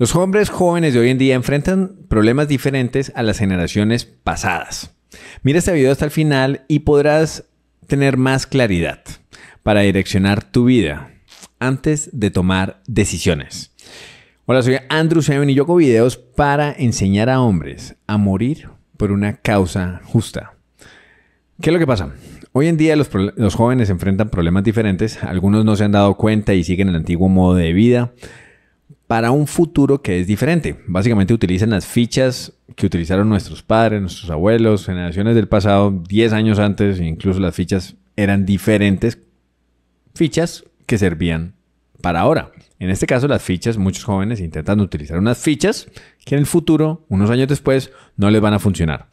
Los hombres jóvenes de hoy en día enfrentan problemas diferentes a las generaciones pasadas. Mira este video hasta el final y podrás tener más claridad para direccionar tu vida antes de tomar decisiones. Hola, soy Andrew Seven y yo hago videos para enseñar a hombres a morir por una causa justa. ¿Qué es lo que pasa? Hoy en día los jóvenes enfrentan problemas diferentes, algunos no se han dado cuenta y siguen el antiguo modo de vida para un futuro que es diferente. Básicamente utilizan las fichas que utilizaron nuestros padres, nuestros abuelos, generaciones del pasado, 10 años antes, e incluso las fichas eran diferentes, fichas que servían para ahora. En este caso, las fichas, muchos jóvenes intentan utilizar unas fichas que en el futuro, unos años después, no les van a funcionar.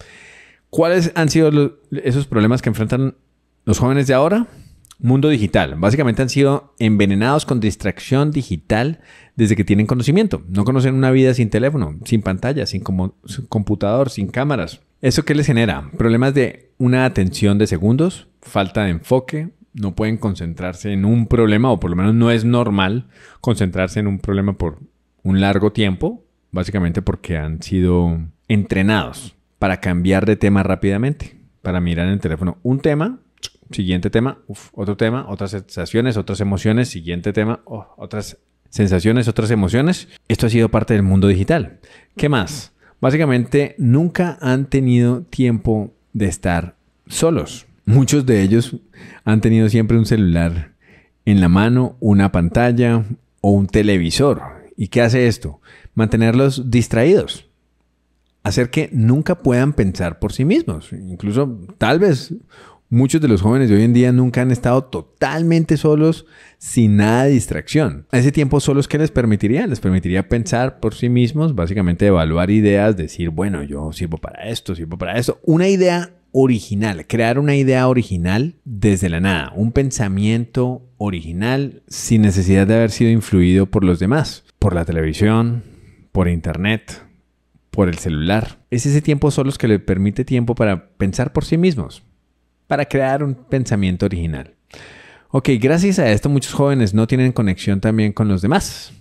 ¿Cuáles han sido esos problemas que enfrentan los jóvenes de ahora? Mundo digital. Básicamente han sido envenenados con distracción digital desde que tienen conocimiento. No conocen una vida sin teléfono, sin pantalla, sin, computador, sin cámaras. ¿Eso qué les genera? Problemas de una atención de segundos, falta de enfoque, no pueden concentrarse en un problema, o por lo menos no es normal concentrarse en un problema por un largo tiempo, básicamente porque han sido entrenados para cambiar de tema rápidamente, para mirar en el teléfono un tema siguiente tema, otro tema, otras sensaciones, otras emociones, siguiente tema, oh, otras sensaciones, otras emociones. Esto ha sido parte del mundo digital. ¿Qué más? Básicamente, nunca han tenido tiempo de estar solos. Muchos de ellos han tenido siempre un celular en la mano, una pantalla o un televisor. ¿Y qué hace esto? Mantenerlos distraídos hacer que nunca puedan pensar por sí mismos. Incluso tal vez Muchos de los jóvenes de hoy en día nunca han estado totalmente solos, sin nada de distracción. ese tiempo solos, que les permitiría? Les permitiría pensar por sí mismos, básicamente evaluar ideas, decir, bueno, yo sirvo para esto, sirvo para eso. Una idea original, crear una idea original desde la nada, un pensamiento original sin necesidad de haber sido influido por los demás, por la televisión, por internet, por el celular. Es ese tiempo solos que le permite tiempo para pensar por sí mismos, para crear un pensamiento original. Ok, gracias a esto muchos jóvenes no tienen conexión también con los demás.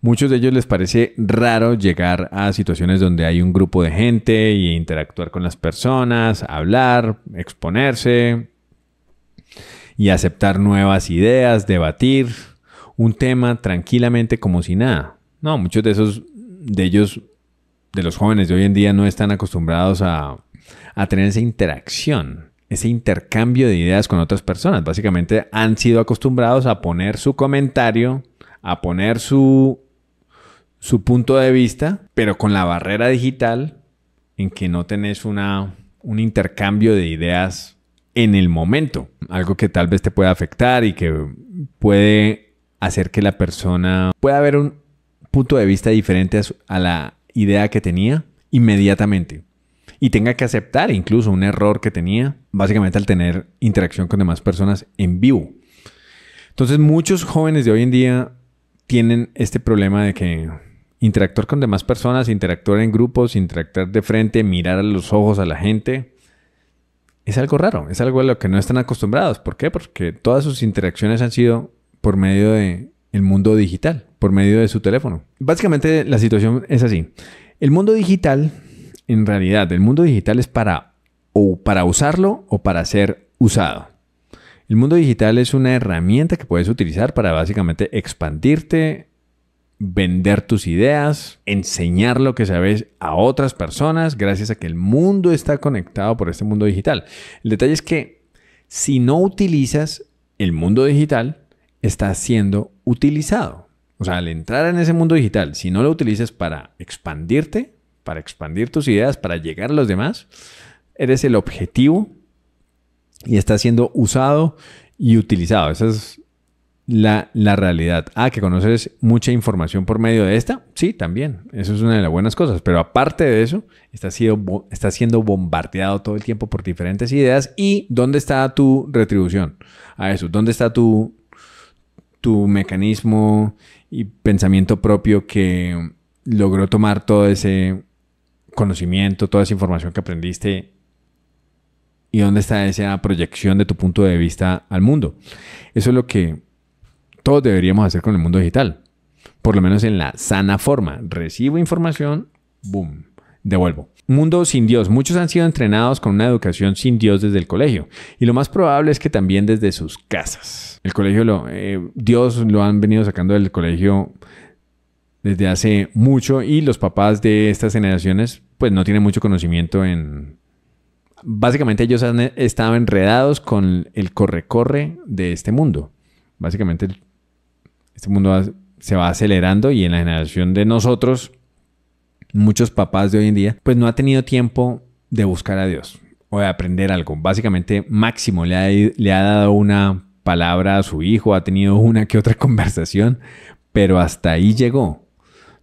Muchos de ellos les parece raro llegar a situaciones donde hay un grupo de gente y interactuar con las personas, hablar, exponerse y aceptar nuevas ideas, debatir un tema tranquilamente como si nada. No, muchos de esos de ellos de los jóvenes de hoy en día no están acostumbrados a, a tener esa interacción ese intercambio de ideas con otras personas. Básicamente han sido acostumbrados a poner su comentario, a poner su, punto de vista, pero con la barrera digital en que no tenés un intercambio de ideas en el momento. Algo que tal vez te pueda afectar y que puede hacer que la persona pueda haber un punto de vista diferente a la idea que tenía inmediatamente y tenga que aceptar incluso un error que tenía, básicamente al tener interacción con demás personas en vivo. Entonces muchos jóvenes de hoy en día tienen este problema de que interactuar con demás personas, interactuar en grupos, interactuar de frente, mirar a los ojos a la gente, es algo raro, es algo a lo que no están acostumbrados. ¿Por qué? Porque todas sus interacciones han sido por medio de el mundo digital, por medio de su teléfono. Básicamente la situación es así. El mundo digital en realidad el mundo digital es para o para usarlo o para ser usado. El mundo digital es una herramienta que puedes utilizar para básicamente expandirte, vender tus ideas, enseñar lo que sabes a otras personas gracias a que el mundo está conectado por este mundo digital. El detalle es que si no utilizas el mundo digital, está siendo utilizado. O sea, al entrar en ese mundo digital, si no lo utilizas para expandirte, para expandir tus ideas, para llegar a los demás. Eres el objetivo y está siendo usado y utilizado. Esa es la, realidad. Ah, que conoces mucha información por medio de esta. Sí, también. Eso es una de las buenas cosas. Pero aparte de eso, está siendo, siendo bombardeado todo el tiempo por diferentes ideas. ¿Y dónde está tu retribución a eso? ¿Dónde está tu mecanismo y pensamiento propio que logró tomar todo ese conocimiento, toda esa información que aprendiste y dónde está esa proyección de tu punto de vista al mundo. Eso es lo que todos deberíamos hacer con el mundo digital, por lo menos en la sana forma. Recibo información, boom, devuelvo. Mundo sin Dios. Muchos han sido entrenados con una educación sin Dios desde el colegio y lo más probable es que también desde sus casas. El colegio, lo, eh, Dios lo han venido sacando del colegio desde hace mucho y los papás de estas generaciones pues no tienen mucho conocimiento en... Básicamente ellos han estado enredados con el corre-corre de este mundo. Básicamente este mundo se va acelerando y en la generación de nosotros, muchos papás de hoy en día, pues no ha tenido tiempo de buscar a Dios o de aprender algo. Básicamente Máximo le ha, le ha dado una palabra a su hijo, ha tenido una que otra conversación, pero hasta ahí llegó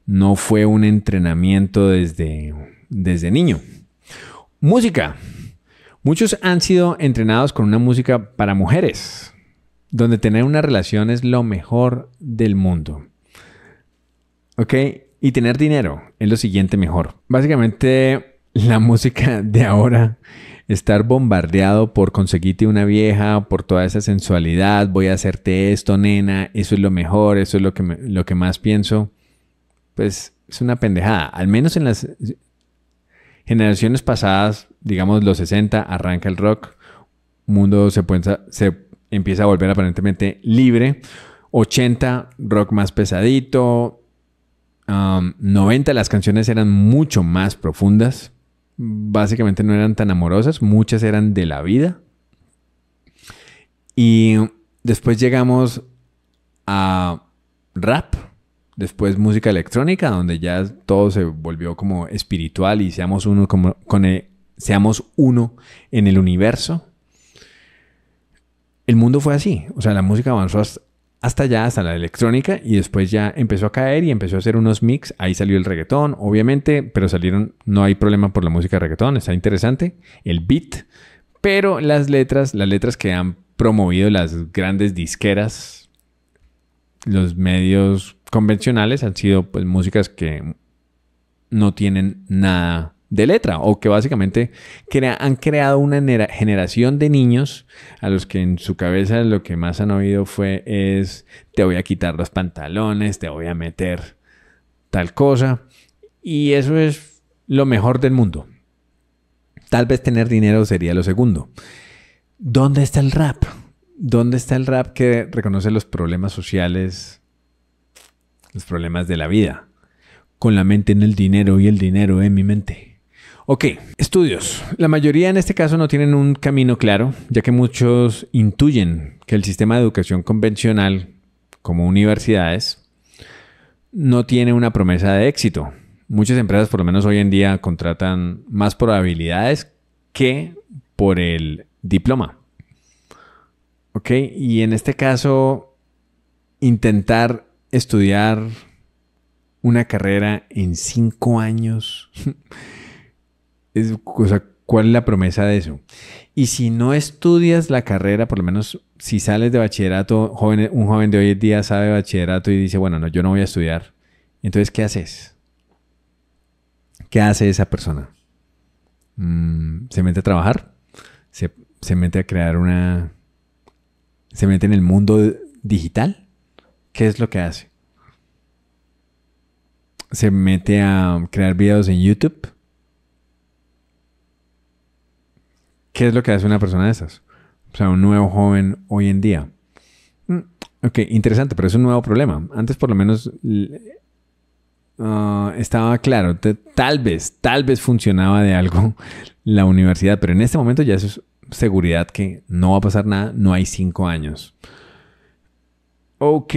no fue un entrenamiento desde, desde niño. Música. Muchos han sido entrenados con una música para mujeres, donde tener una relación es lo mejor del mundo. ¿Ok? Y tener dinero es lo siguiente mejor. Básicamente, la música de ahora, estar bombardeado por conseguirte una vieja, por toda esa sensualidad, voy a hacerte esto, nena, eso es lo mejor, eso es lo que, lo que más pienso pues es una pendejada. Al menos en las generaciones pasadas, digamos los 60, arranca el rock, mundo se, empieza a volver aparentemente libre. 80, rock más pesadito. 90, um, las canciones eran mucho más profundas. Básicamente no eran tan amorosas, muchas eran de la vida. Y después llegamos a rap después música electrónica, donde ya todo se volvió como espiritual y seamos uno, como, con seamos uno en el universo. El mundo fue así, o sea, la música avanzó hasta, allá, hasta la electrónica, y después ya empezó a caer y empezó a hacer unos mix. Ahí salió el reggaetón, obviamente, pero salieron, no hay problema por la música reggaetón, está interesante, el beat, pero las letras, las letras que han promovido las grandes disqueras, los medios convencionales han sido pues músicas que no tienen nada de letra o que básicamente han creado una generación de niños a los que en su cabeza lo que más han oído fue es te voy a quitar los pantalones, te voy a meter tal cosa y eso es lo mejor del mundo. Tal vez tener dinero sería lo segundo. ¿Dónde está el rap? ¿Dónde está el rap que reconoce los problemas sociales los problemas de la vida, con la mente en el dinero y el dinero en mi mente. Ok, estudios. La mayoría en este caso no tienen un camino claro, ya que muchos intuyen que el sistema de educación convencional, como universidades, no tiene una promesa de éxito. Muchas empresas, por lo menos hoy en día, contratan más probabilidades que por el diploma. Ok, y en este caso, intentar estudiar una carrera en cinco años. es, ¿cuál es la promesa de eso? Y si no estudias la carrera, por lo menos si sales de bachillerato, joven, un joven de hoy en día sabe bachillerato y dice, bueno, no, yo no voy a estudiar. Entonces, ¿qué haces? ¿Qué hace esa persona? Mm, ¿Se mete a trabajar? ¿Se, ¿Se mete a crear una... ¿Se mete en el mundo digital? ¿qué es lo que hace? Se mete a crear videos en YouTube. ¿Qué es lo que hace una persona de esas? O sea, un nuevo joven hoy en día. Mm, ok, interesante, pero es un nuevo problema. Antes por lo menos ah, estaba claro, tal vez, tal vez funcionaba de algo la universidad, pero en este momento ya es seguridad que no va a pasar nada, no hay cinco años. Ok,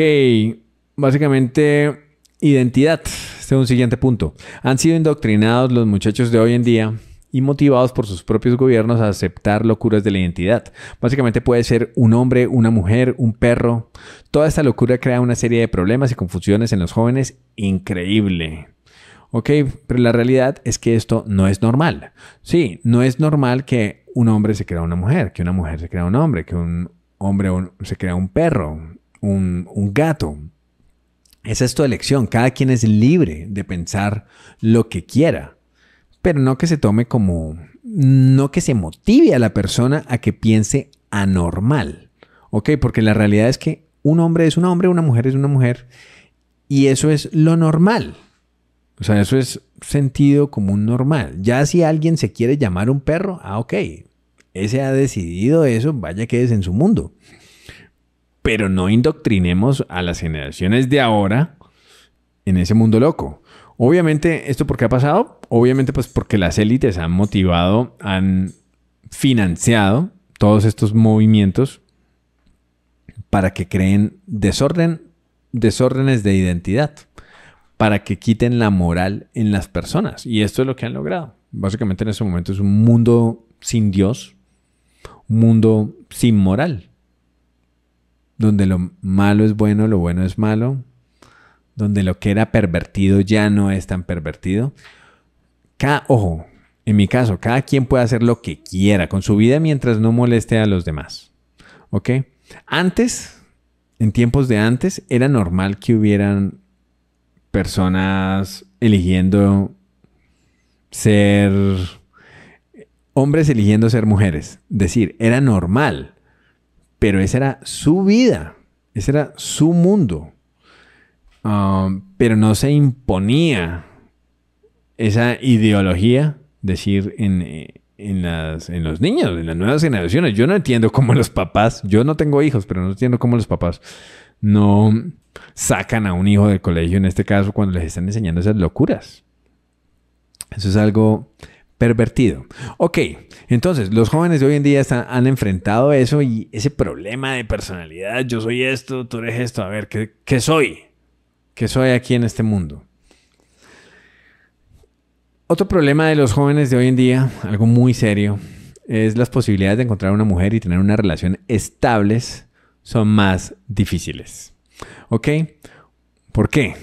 básicamente identidad, este es un siguiente punto. Han sido indoctrinados los muchachos de hoy en día y motivados por sus propios gobiernos a aceptar locuras de la identidad. Básicamente puede ser un hombre, una mujer, un perro. Toda esta locura crea una serie de problemas y confusiones en los jóvenes increíble. Ok, pero la realidad es que esto no es normal. Sí, no es normal que un hombre se crea una mujer, que una mujer se crea un hombre, que un hombre se crea un perro un, gato. Esa es tu elección. Cada quien es libre de pensar lo que quiera, pero no que se tome como, no que se motive a la persona a que piense anormal. ¿Ok? Porque la realidad es que un hombre es un hombre, una mujer es una mujer, y eso es lo normal. O sea, eso es sentido un normal. Ya si alguien se quiere llamar un perro, ah, ok, ese ha decidido eso, vaya que es en su mundo pero no indoctrinemos a las generaciones de ahora en ese mundo loco. Obviamente, ¿esto por qué ha pasado? Obviamente, pues porque las élites han motivado, han financiado todos estos movimientos para que creen desorden, desórdenes de identidad, para que quiten la moral en las personas. Y esto es lo que han logrado. Básicamente en ese momento es un mundo sin Dios, un mundo sin moral donde lo malo es bueno, lo bueno es malo, donde lo que era pervertido ya no es tan pervertido. ojo, en mi caso, cada quien puede hacer lo que quiera con su vida mientras no moleste a los demás. ¿Ok? Antes, en tiempos de antes, era normal que hubieran personas eligiendo ser hombres eligiendo ser mujeres. Decir, era normal pero esa era su vida, ese era su mundo. Ah, pero no se imponía esa ideología, decir, en, eh, en, en los niños, en las nuevas generaciones. Yo no entiendo cómo los papás, yo no tengo hijos, pero no entiendo cómo los papás no sacan a un hijo del colegio, en este caso, cuando les están enseñando esas locuras. Eso es algo pervertido. Ok, entonces los jóvenes de hoy en día han enfrentado eso y ese problema de personalidad, yo soy esto, tú eres esto, a ver, ¿qué, qué soy? ¿Qué soy aquí en este mundo? Otro problema de los jóvenes de hoy en día, algo muy serio, es las posibilidades de encontrar una mujer y tener una relación estables son más difíciles. ¿Ok? ¿Por qué?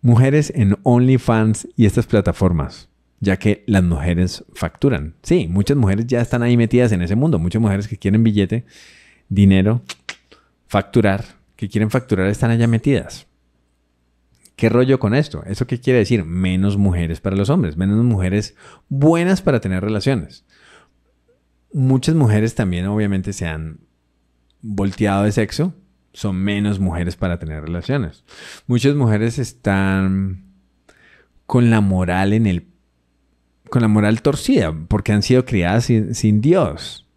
Mujeres en OnlyFans y estas plataformas ya que las mujeres facturan. Sí, muchas mujeres ya están ahí metidas en ese mundo, muchas mujeres que quieren billete, dinero, facturar, que quieren facturar, están allá metidas. ¿Qué rollo con esto? ¿Eso qué quiere decir? Menos mujeres para los hombres, menos mujeres buenas para tener relaciones. Muchas mujeres también obviamente se han volteado de sexo, son menos mujeres para tener relaciones. Muchas mujeres están con la moral en el con la moral torcida, porque han sido criadas sin, Dios.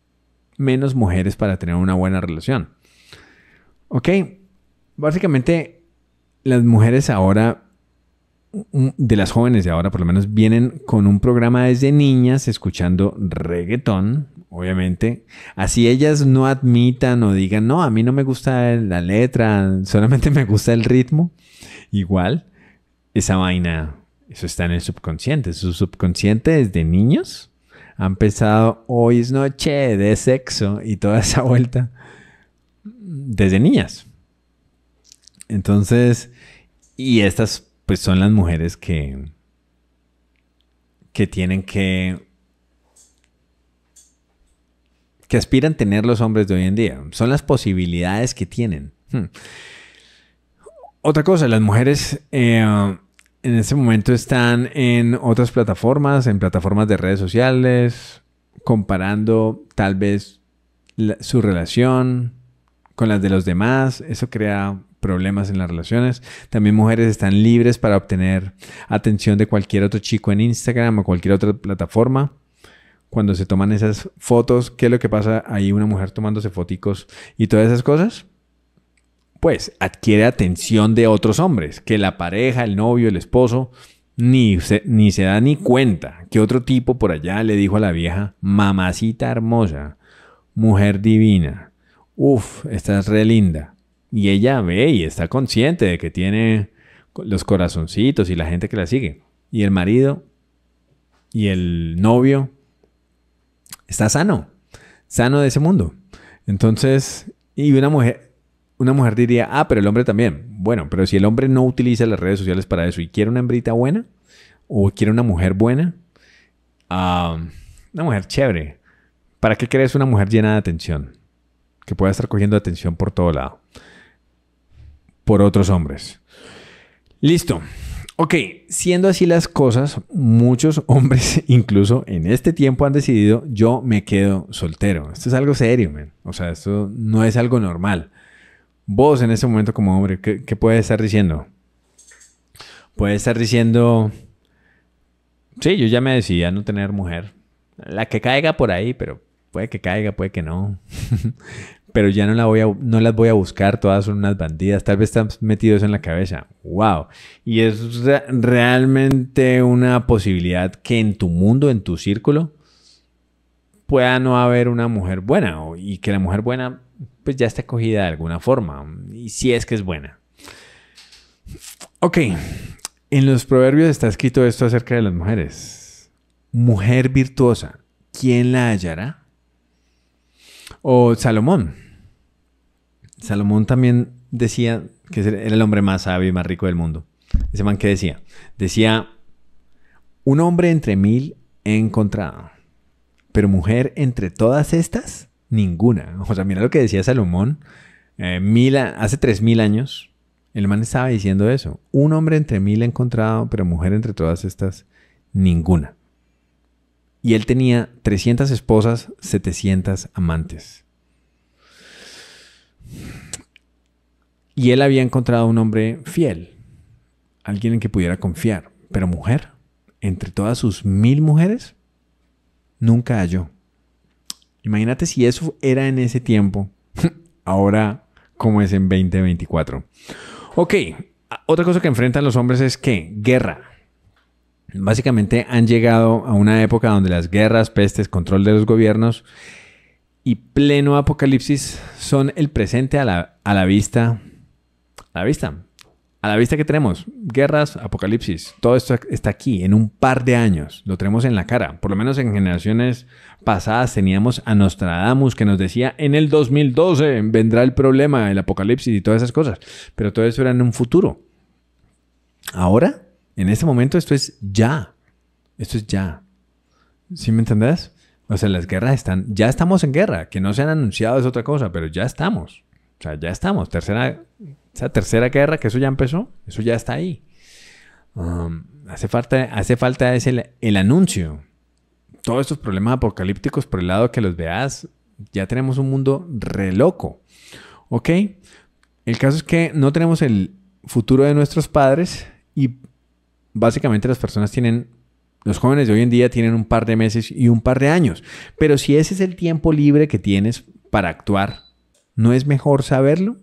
Menos mujeres para tener una buena relación. Ok, básicamente las mujeres ahora, mm, de las jóvenes de ahora por lo menos, vienen con un programa desde niñas escuchando reggaetón, obviamente. Así ellas no admitan o digan, no, a mí no me gusta la letra, solamente me gusta el ritmo. Igual, esa vaina eso está en el subconsciente. Su subconsciente desde niños han empezado hoy es noche de sexo y toda esa vuelta desde niñas. Entonces, y estas pues son las mujeres que que tienen que que aspiran tener los hombres de hoy en día. Son las posibilidades que tienen. Hmm. Otra cosa, las mujeres eh, en este momento están en otras plataformas, en plataformas de redes sociales, comparando tal vez su relación con las de los demás. Eso crea problemas en las relaciones. También mujeres están libres para obtener atención de cualquier otro chico en Instagram o cualquier otra plataforma. Cuando se toman esas fotos, ¿qué es lo que pasa ahí? Una mujer tomándose foticos y todas esas cosas pues adquiere atención de otros hombres, que la pareja, el novio, el esposo, ni se, ni se da ni cuenta que otro tipo por allá le dijo a la vieja, mamacita hermosa, mujer divina, uff, estás re linda. Y ella ve y está consciente de que tiene los corazoncitos y la gente que la sigue. Y el marido y el novio está sano, sano de ese mundo. Entonces, y una mujer, una mujer diría, ah, pero el hombre también. Bueno, pero si el hombre no utiliza las redes sociales para eso y quiere una hembrita buena o quiere una mujer buena, una mujer chévere, ¿para qué crees una mujer llena de atención? Que pueda estar cogiendo atención por todo lado, por otros hombres. Listo. Ok, siendo así las cosas, muchos hombres incluso en este tiempo han decidido yo me quedo soltero. Esto es algo serio, O sea, esto no es algo normal vos en ese momento como hombre, ¿qué, qué puedes estar diciendo? puede estar diciendo, sí, yo ya me decidí a no tener mujer. La que caiga por ahí, pero puede que caiga, puede que no. pero ya no, la voy a, no las voy a buscar, todas son unas bandidas. Tal vez están metidos en la cabeza. ¡Wow! Y es realmente una posibilidad que en tu mundo, en tu círculo, pueda no haber una mujer buena y que la mujer buena pues ya está acogida de alguna forma, y si es que es buena. Ok, en los proverbios está escrito esto acerca de las mujeres. Mujer virtuosa, ¿quién la hallará? O Salomón. Salomón también decía que era el hombre más sabio y más rico del mundo. Ese man que decía, decía, un hombre entre mil he encontrado, pero mujer entre todas estas, Ninguna. O sea, mira lo que decía Salomón eh, hace tres mil años. El man estaba diciendo eso. Un hombre entre mil ha encontrado, pero mujer entre todas estas, ninguna. Y él tenía 300 esposas, 700 amantes. Y él había encontrado un hombre fiel, alguien en que pudiera confiar. Pero mujer, entre todas sus mil mujeres, nunca halló. Imagínate si eso era en ese tiempo, ahora como es en 2024. Ok, otra cosa que enfrentan los hombres es que guerra. Básicamente han llegado a una época donde las guerras, pestes, control de los gobiernos y pleno apocalipsis son el presente a la, a la vista. A la vista a la vista que tenemos, guerras, apocalipsis, todo esto está aquí en un par de años, lo tenemos en la cara. Por lo menos en generaciones pasadas teníamos a Nostradamus que nos decía en el 2012 vendrá el problema, el apocalipsis y todas esas cosas, pero todo eso era en un futuro. Ahora, en este momento, esto es ya. Esto es ya. ¿Sí me entendés? O sea, las guerras están, ya estamos en guerra, que no se han anunciado es otra cosa, pero ya estamos. O sea, ya estamos. Tercera esa tercera guerra, que eso ya empezó, eso ya está ahí. Um, hace, falta, hace falta ese, el, el anuncio. Todos estos problemas apocalípticos, por el lado que los veas, ya tenemos un mundo re loco. ¿Ok? El caso es que no tenemos el futuro de nuestros padres y básicamente las personas tienen, los jóvenes de hoy en día tienen un par de meses y un par de años. Pero si ese es el tiempo libre que tienes para actuar, ¿no es mejor saberlo?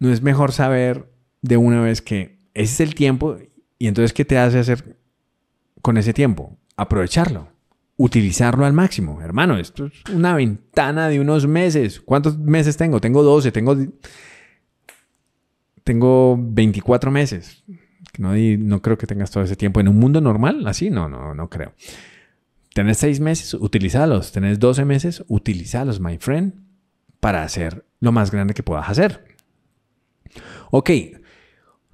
¿No es mejor saber de una vez que ese es el tiempo y entonces qué te hace hacer con ese tiempo? Aprovecharlo, utilizarlo al máximo. Hermano, esto es una ventana de unos meses. ¿Cuántos meses tengo? Tengo 12, tengo, tengo 24 meses. No, no creo que tengas todo ese tiempo. En un mundo normal, así, no, no, no creo. Tenés seis meses, utilizalos. Tenés 12 meses, utilizalos, my friend, para hacer lo más grande que puedas hacer. Ok,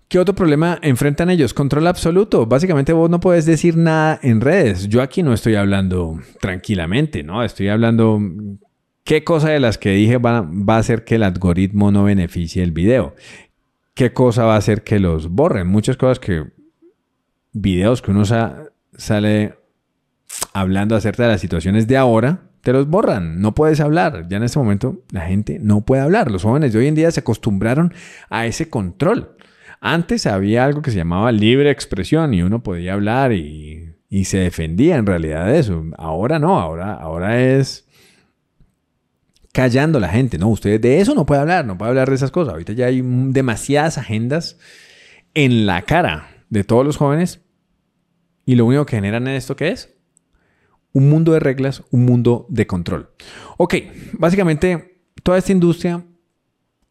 ¿Qué otro problema enfrentan ellos? Control absoluto. Básicamente vos no puedes decir nada en redes. Yo aquí no estoy hablando tranquilamente, ¿no? Estoy hablando qué cosa de las que dije va, a hacer que el algoritmo no beneficie el video. ¿Qué cosa va a hacer que los borren? Muchas cosas que videos que uno sale hablando acerca de las situaciones de ahora te los borran, no puedes hablar. Ya en este momento la gente no puede hablar. Los jóvenes de hoy en día se acostumbraron a ese control. Antes había algo que se llamaba libre expresión y uno podía hablar y, se defendía en realidad de eso. Ahora no, ahora, ahora es callando la gente. No, ustedes de eso no puede hablar, no puede hablar de esas cosas. Ahorita ya hay demasiadas agendas en la cara de todos los jóvenes y lo único que generan es esto que es un mundo de reglas, un mundo de control. Ok, básicamente toda esta industria,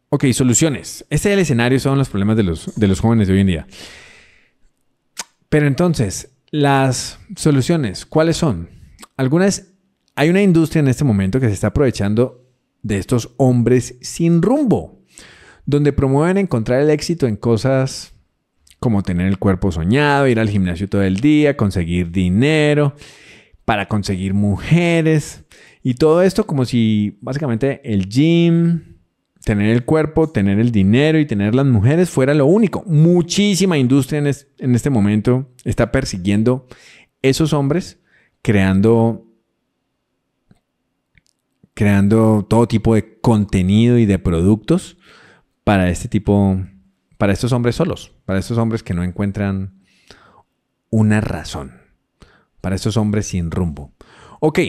ok, soluciones. Este es el escenario, son los problemas de los, de los jóvenes de hoy en día. Pero entonces, las soluciones, ¿cuáles son? Algunas, hay una industria en este momento que se está aprovechando de estos hombres sin rumbo, donde promueven encontrar el éxito en cosas como tener el cuerpo soñado, ir al gimnasio todo el día, conseguir dinero para conseguir mujeres y todo esto como si básicamente el gym, tener el cuerpo, tener el dinero y tener las mujeres fuera lo único. Muchísima industria en, este momento está persiguiendo esos hombres creando creando todo tipo de contenido y de productos para este tipo, para estos hombres solos, para estos hombres que no encuentran una razón para esos hombres sin rumbo. Ok.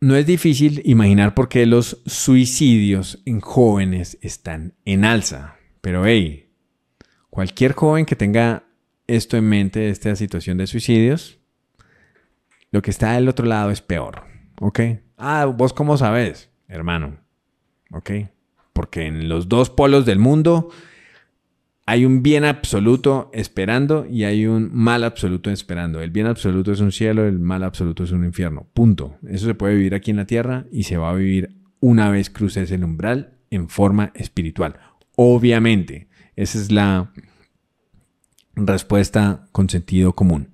No es difícil imaginar por qué los suicidios en jóvenes están en alza. Pero hey, cualquier joven que tenga esto en mente, esta situación de suicidios, lo que está del otro lado es peor. ¿Ok? Ah, vos cómo sabes, hermano. ¿Ok? Porque en los dos polos del mundo hay un bien absoluto esperando y hay un mal absoluto esperando. El bien absoluto es un cielo, el mal absoluto es un infierno. Punto. Eso se puede vivir aquí en la tierra y se va a vivir una vez cruces el umbral en forma espiritual. Obviamente, esa es la respuesta con sentido común.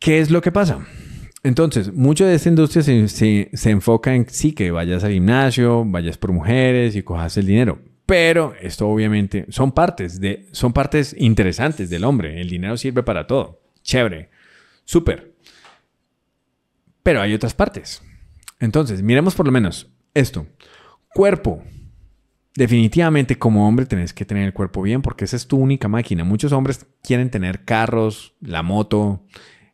¿Qué es lo que pasa? Entonces, mucho de esta industria se, se enfoca en sí, que vayas al gimnasio, vayas por mujeres y cojas el dinero pero esto obviamente son partes, de, son partes interesantes del hombre. El dinero sirve para todo. Chévere. Súper. Pero hay otras partes. Entonces, miremos por lo menos esto. Cuerpo. Definitivamente como hombre tenés que tener el cuerpo bien porque esa es tu única máquina. Muchos hombres quieren tener carros, la moto,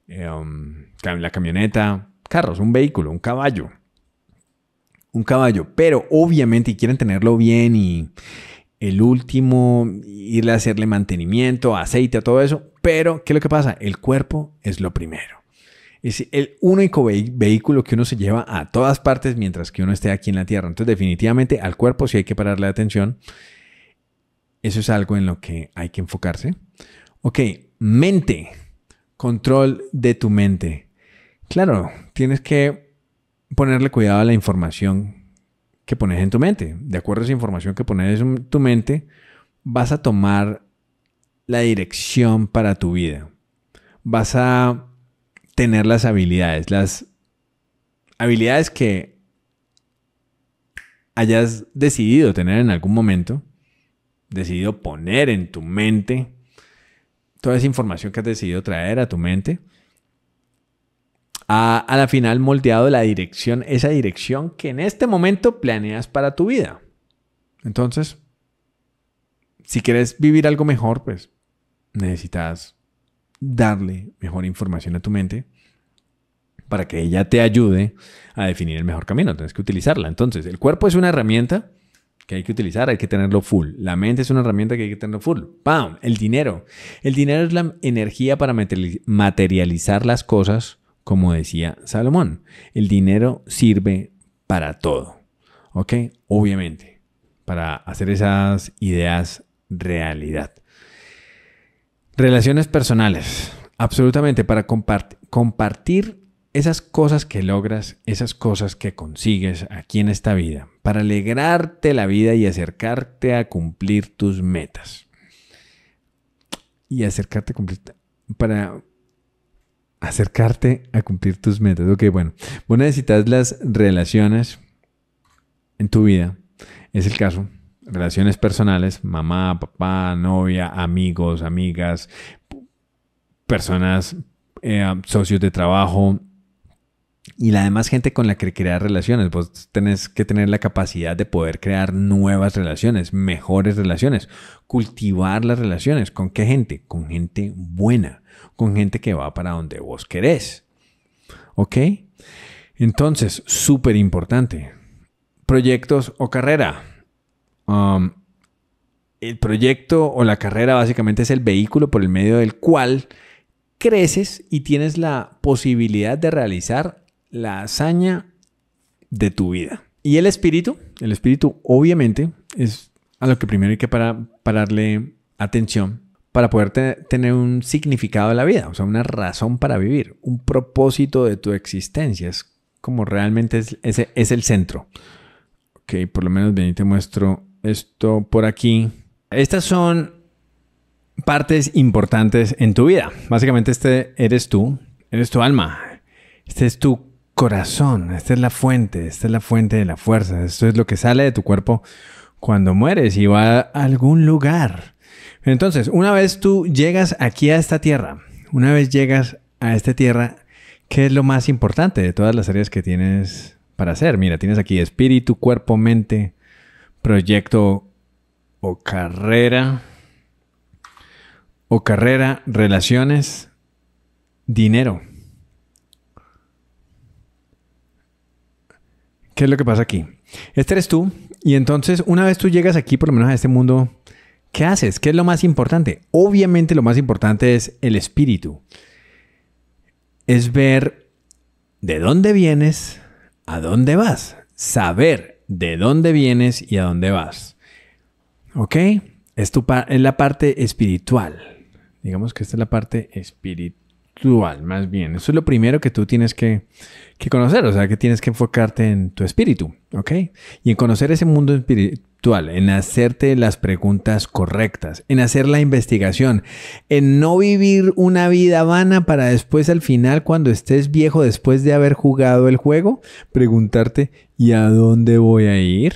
eh, um, la camioneta, carros, un vehículo, un caballo un caballo, pero obviamente quieren tenerlo bien y el último, irle a hacerle mantenimiento, aceite, todo eso, pero ¿qué es lo que pasa? El cuerpo es lo primero. Es el único vehículo que uno se lleva a todas partes mientras que uno esté aquí en la Tierra. Entonces definitivamente al cuerpo sí hay que pararle atención. Eso es algo en lo que hay que enfocarse. Ok, mente, control de tu mente. Claro, tienes que ponerle cuidado a la información que pones en tu mente. De acuerdo a esa información que pones en tu mente, vas a tomar la dirección para tu vida. Vas a tener las habilidades, las habilidades que hayas decidido tener en algún momento, decidido poner en tu mente, toda esa información que has decidido traer a tu mente, a, a la final moldeado la dirección, esa dirección que en este momento planeas para tu vida. Entonces, si quieres vivir algo mejor, pues necesitas darle mejor información a tu mente para que ella te ayude a definir el mejor camino. Tienes que utilizarla. Entonces, el cuerpo es una herramienta que hay que utilizar, hay que tenerlo full. La mente es una herramienta que hay que tenerlo full. ¡Pam! El dinero. El dinero es la energía para materializar las cosas como decía Salomón. El dinero sirve para todo, ¿ok? Obviamente, para hacer esas ideas realidad. Relaciones personales, absolutamente, para compartir esas cosas que logras, esas cosas que consigues aquí en esta vida, para alegrarte la vida y acercarte a cumplir tus metas. Y acercarte a cumplir, para acercarte a cumplir tus metas. Ok, bueno, vos necesitas las relaciones en tu vida. Es el caso. Relaciones personales, mamá, papá, novia, amigos, amigas, personas, eh, socios de trabajo, y la demás gente con la que crear relaciones. Vos tenés que tener la capacidad de poder crear nuevas relaciones, mejores relaciones, cultivar las relaciones. ¿Con qué gente? Con gente buena con gente que va para donde vos querés. ¿Ok? Entonces, súper importante. Proyectos o carrera. Um, el proyecto o la carrera básicamente es el vehículo por el medio del cual creces y tienes la posibilidad de realizar la hazaña de tu vida. Y el espíritu, el espíritu obviamente es a lo que primero hay que pararle atención para poder tener un significado de la vida, o sea, una razón para vivir, un propósito de tu existencia. Es como realmente es, es, es el centro. Ok, por lo menos ven y te muestro esto por aquí. Estas son partes importantes en tu vida. Básicamente este eres tú, eres tu alma, este es tu corazón, esta es la fuente, esta es la fuente de la fuerza, esto es lo que sale de tu cuerpo cuando mueres y va a algún lugar. Entonces, una vez tú llegas aquí a esta tierra, una vez llegas a esta tierra, ¿qué es lo más importante de todas las áreas que tienes para hacer? Mira, tienes aquí espíritu, cuerpo, mente, proyecto o carrera, o carrera, relaciones, dinero. ¿Qué es lo que pasa aquí? Este eres tú y entonces una vez tú llegas aquí, por lo menos a este mundo ¿Qué haces? ¿Qué es lo más importante? Obviamente lo más importante es el espíritu. Es ver de dónde vienes, a dónde vas. Saber de dónde vienes y a dónde vas. ¿Ok? Es, la parte espiritual. Digamos que esta es la parte espiritual más bien. Eso es lo primero que tú tienes que, que, conocer, o sea, que tienes que enfocarte en tu espíritu, ¿ok? Y en conocer ese mundo espiritual, en hacerte las preguntas correctas, en hacer la investigación, en no vivir una vida vana para después al final, cuando estés viejo, después de haber jugado el juego, preguntarte, ¿y a dónde voy a ir?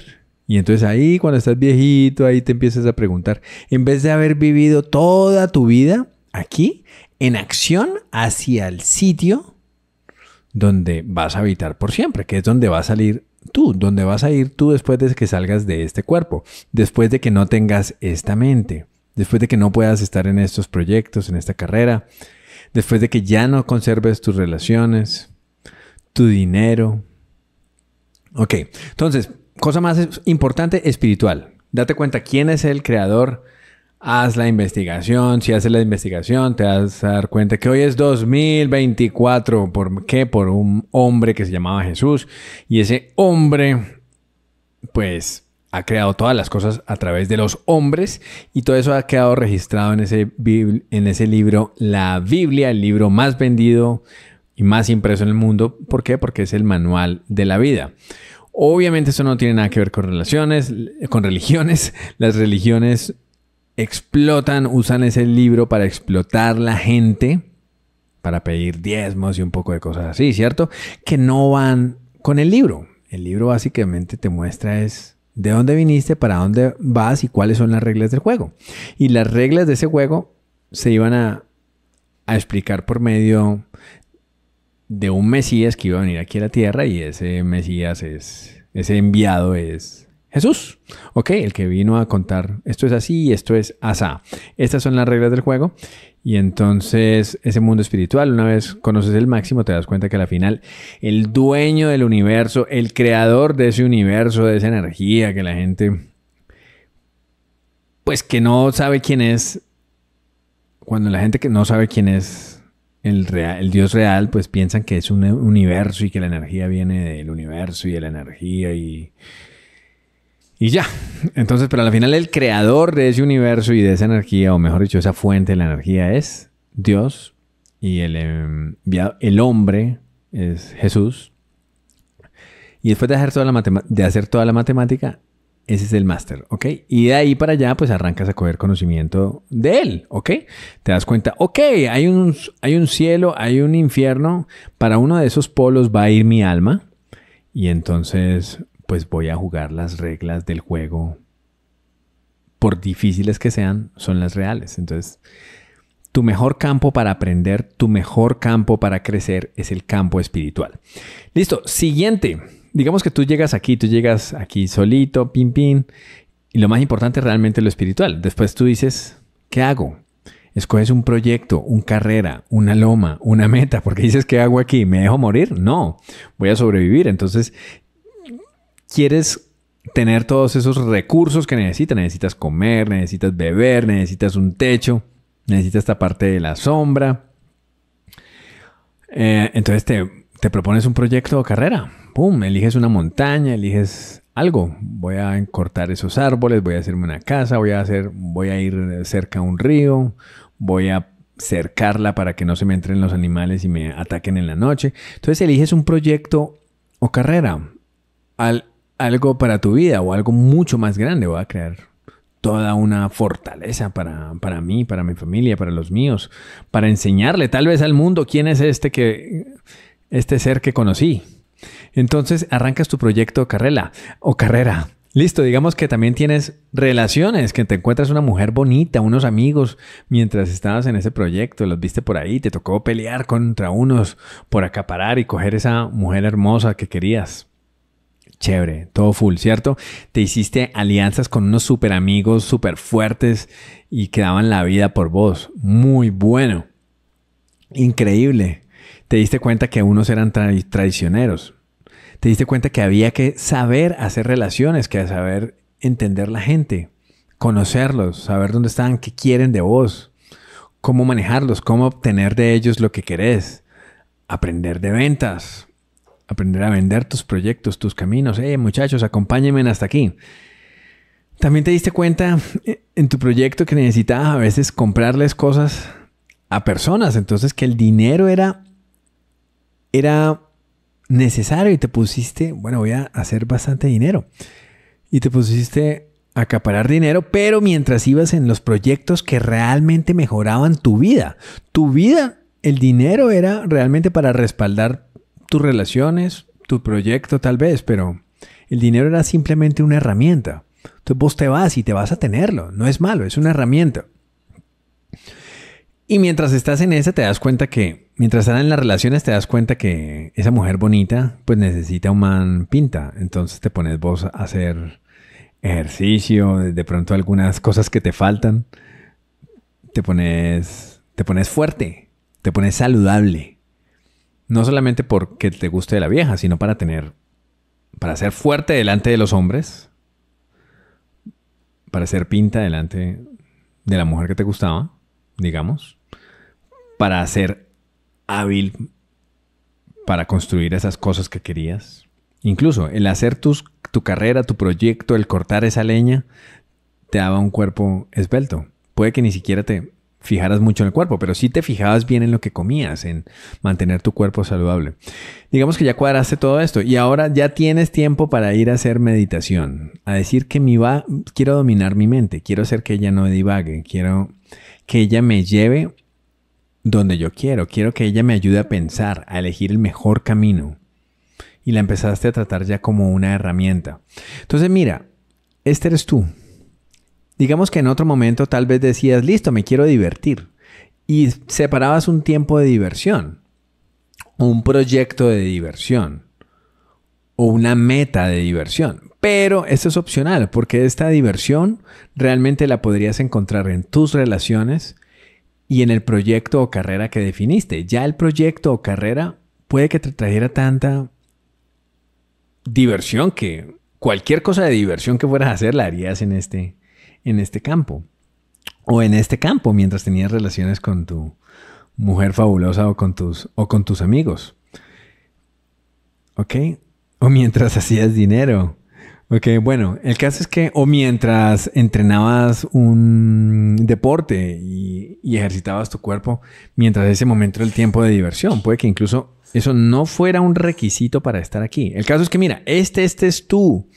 Y entonces ahí cuando estás viejito, ahí te empiezas a preguntar, en vez de haber vivido toda tu vida aquí, en acción hacia el sitio donde vas a habitar por siempre, que es donde va a salir tú, donde vas a ir tú después de que salgas de este cuerpo, después de que no tengas esta mente, después de que no puedas estar en estos proyectos, en esta carrera, después de que ya no conserves tus relaciones, tu dinero. Ok, entonces, cosa más importante, espiritual. Date cuenta quién es el creador haz la investigación. Si haces la investigación, te vas a dar cuenta que hoy es 2024. ¿Por qué? Por un hombre que se llamaba Jesús. Y ese hombre, pues, ha creado todas las cosas a través de los hombres. Y todo eso ha quedado registrado en ese, en ese libro, la Biblia, el libro más vendido y más impreso en el mundo. ¿Por qué? Porque es el manual de la vida. Obviamente eso no tiene nada que ver con relaciones, con religiones. Las religiones explotan, usan ese libro para explotar la gente, para pedir diezmos y un poco de cosas así, ¿cierto? Que no van con el libro. El libro básicamente te muestra es de dónde viniste, para dónde vas y cuáles son las reglas del juego. Y las reglas de ese juego se iban a, a explicar por medio de un Mesías que iba a venir aquí a la tierra y ese Mesías es, ese enviado es Jesús. Ok, el que vino a contar, esto es así, y esto es asá. Estas son las reglas del juego. Y entonces ese mundo espiritual, una vez conoces el máximo, te das cuenta que al final el dueño del universo, el creador de ese universo, de esa energía que la gente, pues que no sabe quién es, cuando la gente que no sabe quién es el, real, el Dios real, pues piensan que es un universo y que la energía viene del universo y de la energía y y ya, entonces, pero al final el creador de ese universo y de esa energía, o mejor dicho, esa fuente de la energía es Dios y el, eh, el hombre es Jesús. Y después de hacer toda la, de hacer toda la matemática, ese es el máster, ¿ok? Y de ahí para allá, pues arrancas a coger conocimiento de él, ¿ok? Te das cuenta, ok, hay un, hay un cielo, hay un infierno, para uno de esos polos va a ir mi alma, y entonces pues voy a jugar las reglas del juego, por difíciles que sean, son las reales. Entonces, tu mejor campo para aprender, tu mejor campo para crecer es el campo espiritual. Listo, siguiente. Digamos que tú llegas aquí, tú llegas aquí solito, pin, pin, y lo más importante realmente lo espiritual. Después tú dices, ¿qué hago? Escoges un proyecto, una carrera, una loma, una meta, porque dices, ¿qué hago aquí? ¿Me dejo morir? No, voy a sobrevivir. Entonces quieres tener todos esos recursos que necesitas. Necesitas comer, necesitas beber, necesitas un techo, necesitas esta parte de la sombra. Eh, entonces te, te, propones un proyecto o carrera. ¡Pum! Eliges una montaña, eliges algo. Voy a cortar esos árboles, voy a hacerme una casa, voy a, hacer, voy a ir cerca a un río, voy a cercarla para que no se me entren los animales y me ataquen en la noche. Entonces eliges un proyecto o carrera. Al algo para tu vida o algo mucho más grande. va a crear toda una fortaleza para, mí, para mi familia, para los míos, para enseñarle tal vez al mundo quién es este que este ser que conocí. Entonces arrancas tu proyecto carrera o carrera. Listo, digamos que también tienes relaciones, que te encuentras una mujer bonita, unos amigos, mientras estabas en ese proyecto, los viste por ahí, te tocó pelear contra unos por acaparar y coger esa mujer hermosa que querías chévere, todo full, ¿cierto? Te hiciste alianzas con unos super amigos, súper fuertes y que daban la vida por vos. Muy bueno. Increíble. Te diste cuenta que unos eran traicioneros. Te diste cuenta que había que saber hacer relaciones, que saber entender la gente, conocerlos, saber dónde están, qué quieren de vos, cómo manejarlos, cómo obtener de ellos lo que querés, aprender de ventas, aprender a vender tus proyectos, tus caminos. Hey eh, muchachos, acompáñenme hasta aquí. También te diste cuenta eh, en tu proyecto que necesitabas a veces comprarles cosas a personas, entonces que el dinero era era necesario y te pusiste, bueno, voy a hacer bastante dinero. Y te pusiste a acaparar dinero, pero mientras ibas en los proyectos que realmente mejoraban tu vida, tu vida, el dinero era realmente para respaldar tus relaciones, tu proyecto tal vez, pero el dinero era simplemente una herramienta. Entonces vos te vas y te vas a tenerlo. No es malo, es una herramienta. Y mientras estás en esa, te das cuenta que, mientras estás en las relaciones, te das cuenta que esa mujer bonita, pues necesita un man pinta. Entonces te pones vos a hacer ejercicio, de pronto algunas cosas que te faltan. Te pones, te pones fuerte, te pones saludable. No solamente porque te guste la vieja, sino para tener, para ser fuerte delante de los hombres, para ser pinta delante de la mujer que te gustaba, digamos, para ser hábil, para construir esas cosas que querías. Incluso el hacer tu carrera, tu proyecto, el cortar esa leña, te daba un cuerpo esbelto. Puede que ni siquiera te, fijaras mucho en el cuerpo, pero si te fijabas bien en lo que comías, en mantener tu cuerpo saludable. Digamos que ya cuadraste todo esto y ahora ya tienes tiempo para ir a hacer meditación, a decir que mi va, quiero dominar mi mente, quiero hacer que ella no divague, quiero que ella me lleve donde yo quiero, quiero que ella me ayude a pensar, a elegir el mejor camino. Y la empezaste a tratar ya como una herramienta. Entonces mira, este eres tú, Digamos que en otro momento tal vez decías, listo, me quiero divertir. Y separabas un tiempo de diversión, un proyecto de diversión o una meta de diversión. Pero esto es opcional porque esta diversión realmente la podrías encontrar en tus relaciones y en el proyecto o carrera que definiste. Ya el proyecto o carrera puede que te trajera tanta diversión que cualquier cosa de diversión que fueras a hacer la harías en este, en este campo. O en este campo mientras tenías relaciones con tu mujer fabulosa o con tus, o con tus amigos. ¿Ok? O mientras hacías dinero. Ok, bueno, el caso es que o mientras entrenabas un deporte y, y, ejercitabas tu cuerpo, mientras ese momento era el tiempo de diversión, puede que incluso eso no fuera un requisito para estar aquí. El caso es que mira, este, este es tú,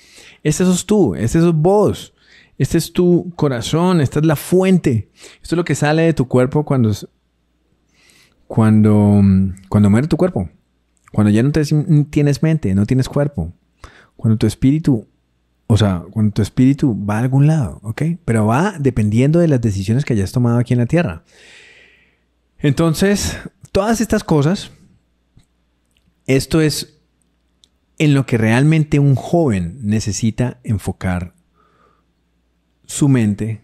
este sos tú, este sos vos. Este es tu corazón, esta es la fuente. Esto es lo que sale de tu cuerpo cuando, cuando, cuando muere tu cuerpo. Cuando ya no tienes mente, no tienes cuerpo. Cuando tu espíritu, o sea, cuando tu espíritu va a algún lado, ¿ok? Pero va dependiendo de las decisiones que hayas tomado aquí en la tierra. Entonces, todas estas cosas, esto es en lo que realmente un joven necesita enfocar su mente,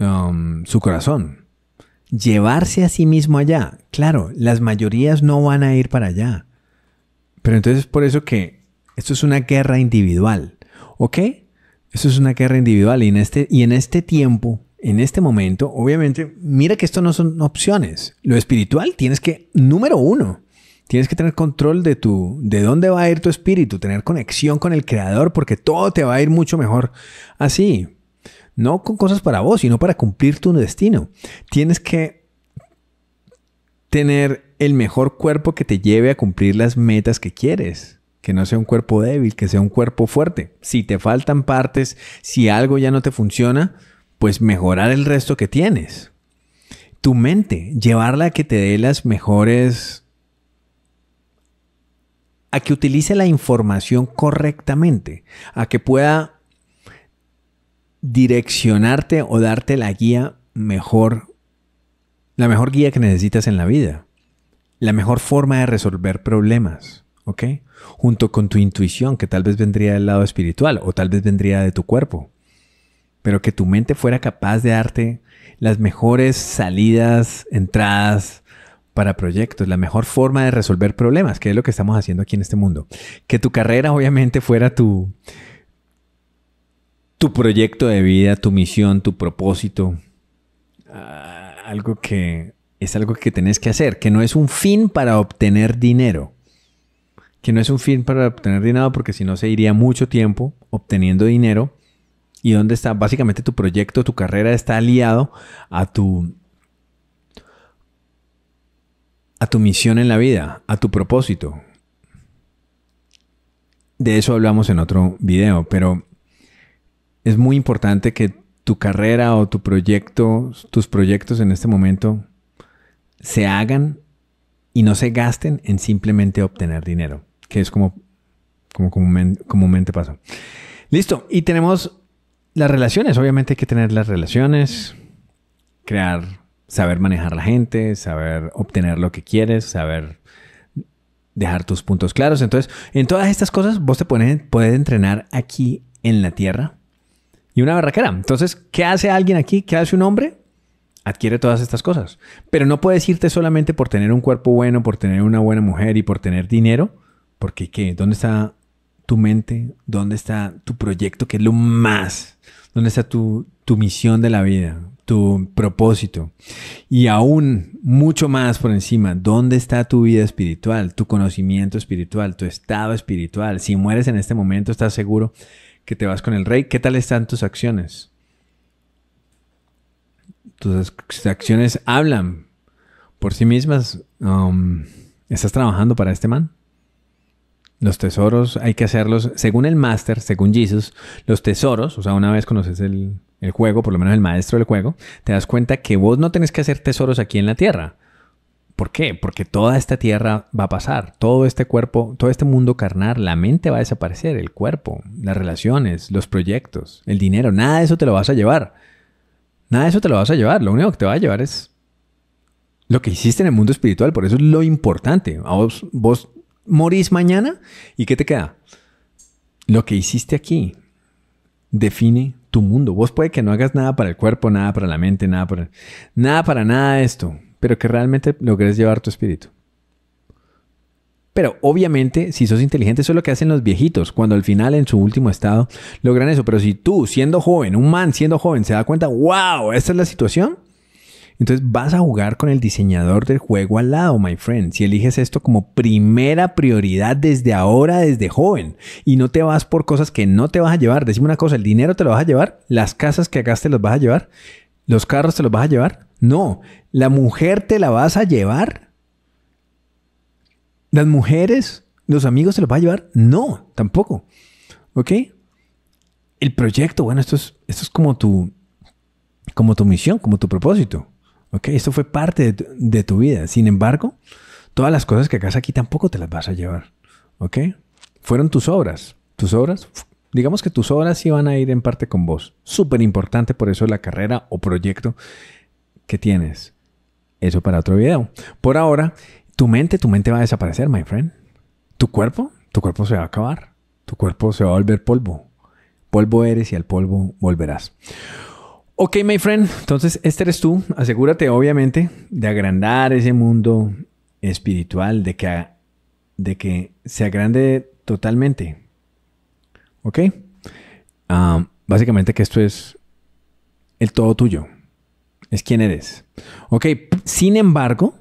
um, su corazón. Llevarse a sí mismo allá. Claro, las mayorías no van a ir para allá. Pero entonces por eso que esto es una guerra individual. ¿Ok? Esto es una guerra individual en este, y en este tiempo, en este momento, obviamente, mira que esto no son opciones. Lo espiritual tienes que, número uno, Tienes que tener control de tu, de dónde va a ir tu espíritu, tener conexión con el creador, porque todo te va a ir mucho mejor así. No con cosas para vos, sino para cumplir tu destino. Tienes que tener el mejor cuerpo que te lleve a cumplir las metas que quieres. Que no sea un cuerpo débil, que sea un cuerpo fuerte. Si te faltan partes, si algo ya no te funciona, pues mejorar el resto que tienes. Tu mente, llevarla a que te dé las mejores a que utilice la información correctamente, a que pueda direccionarte o darte la guía mejor, la mejor guía que necesitas en la vida, la mejor forma de resolver problemas, ¿ok? Junto con tu intuición, que tal vez vendría del lado espiritual o tal vez vendría de tu cuerpo, pero que tu mente fuera capaz de darte las mejores salidas, entradas, para proyectos, la mejor forma de resolver problemas, que es lo que estamos haciendo aquí en este mundo. Que tu carrera obviamente fuera tu, tu proyecto de vida, tu misión, tu propósito, ah, algo que es algo que tenés que hacer, que no es un fin para obtener dinero, que no es un fin para obtener dinero porque si no se iría mucho tiempo obteniendo dinero y dónde está básicamente tu proyecto, tu carrera está aliado a tu a tu misión en la vida, a tu propósito. De eso hablamos en otro video, pero es muy importante que tu carrera o tu proyecto, tus proyectos en este momento se hagan y no se gasten en simplemente obtener dinero, que es como, como comúnmente, comúnmente pasa. Listo, y tenemos las relaciones, obviamente hay que tener las relaciones, crear saber manejar la gente, saber obtener lo que quieres, saber dejar tus puntos claros. Entonces, en todas estas cosas vos te puedes, puedes entrenar aquí en la tierra. Y una barraquera. Entonces, ¿qué hace alguien aquí? ¿Qué hace un hombre? Adquiere todas estas cosas. Pero no puedes irte solamente por tener un cuerpo bueno, por tener una buena mujer y por tener dinero. Porque ¿qué? ¿Dónde está tu mente? ¿Dónde está tu proyecto? que es lo más? ¿Dónde está tu, tu misión de la vida? tu propósito. Y aún mucho más por encima, ¿dónde está tu vida espiritual, tu conocimiento espiritual, tu estado espiritual? Si mueres en este momento, ¿estás seguro que te vas con el rey? ¿Qué tal están tus acciones? Tus acciones hablan por sí mismas. Um, ¿Estás trabajando para este man? Los tesoros hay que hacerlos, según el máster, según Jesus, los tesoros, o sea, una vez conoces el, el juego, por lo menos el maestro del juego, te das cuenta que vos no tenés que hacer tesoros aquí en la tierra. ¿Por qué? Porque toda esta tierra va a pasar, todo este cuerpo, todo este mundo carnal, la mente va a desaparecer, el cuerpo, las relaciones, los proyectos, el dinero, nada de eso te lo vas a llevar. Nada de eso te lo vas a llevar, lo único que te va a llevar es lo que hiciste en el mundo espiritual, por eso es lo importante. vos, vos morís mañana y ¿qué te queda? Lo que hiciste aquí define tu mundo. Vos puede que no hagas nada para el cuerpo, nada para la mente, nada para nada para nada de esto, pero que realmente logres llevar tu espíritu. Pero obviamente, si sos inteligente, eso es lo que hacen los viejitos, cuando al final, en su último estado, logran eso. Pero si tú, siendo joven, un man siendo joven, se da cuenta, wow, esta es la situación, entonces vas a jugar con el diseñador del juego al lado, my friend, si eliges esto como primera prioridad desde ahora, desde joven, y no te vas por cosas que no te vas a llevar. Decime una cosa, el dinero te lo vas a llevar, las casas que hagas te los vas a llevar, los carros te los vas a llevar. No, la mujer te la vas a llevar. Las mujeres, los amigos te los vas a llevar. No, tampoco. ¿Ok? El proyecto, bueno, esto es, esto es como tu, como tu misión, como tu propósito. ¿ok? Esto fue parte de tu, vida. Sin embargo, todas las cosas que hagas aquí tampoco te las vas a llevar, ¿ok? Fueron tus obras. Tus obras, digamos que tus obras sí van a ir en parte con vos. Súper importante por eso la carrera o proyecto que tienes. Eso para otro video. Por ahora, tu mente, tu mente va a desaparecer, my friend. Tu cuerpo, tu cuerpo se va a acabar. Tu cuerpo se va a volver polvo. Polvo eres y al polvo volverás. Ok, my friend, entonces este eres tú. Asegúrate, obviamente, de agrandar ese mundo espiritual, de que, de que se agrande totalmente. ¿Ok? Ah, básicamente que esto es el todo tuyo. Es quien eres. Ok, sin embargo,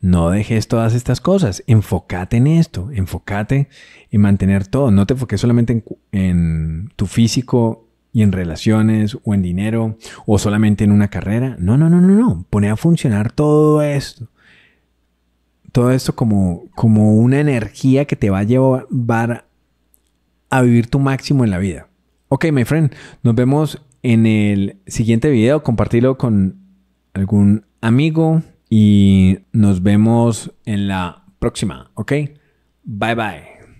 no dejes todas estas cosas. Enfócate en esto. Enfócate en mantener todo. No te enfoques solamente en, en tu físico y en relaciones o en dinero o solamente en una carrera. No, no, no, no, no. Pone a funcionar todo esto. Todo esto como, como una energía que te va a llevar a vivir tu máximo en la vida. Ok, my friend, nos vemos en el siguiente video. Compartirlo con algún amigo y nos vemos en la próxima, ¿ok? Bye bye.